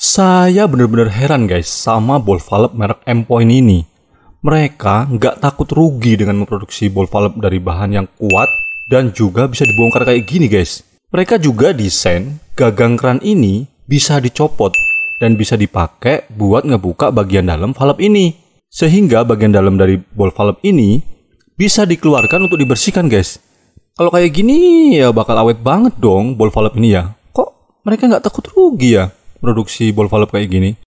Saya benar-benar heran guys sama ball valve merek M Point ini. Mereka nggak takut rugi dengan memproduksi ball valve dari bahan yang kuat dan juga bisa dibongkar kayak gini guys. Mereka juga desain gagang keran ini bisa dicopot dan bisa dipakai buat ngebuka bagian dalam valve ini. Sehingga bagian dalam dari ball valve ini bisa dikeluarkan untuk dibersihkan guys. Kalau kayak gini ya bakal awet banget dong ball valve ini ya. Kok mereka nggak takut rugi ya? produksi ball valve kayak gini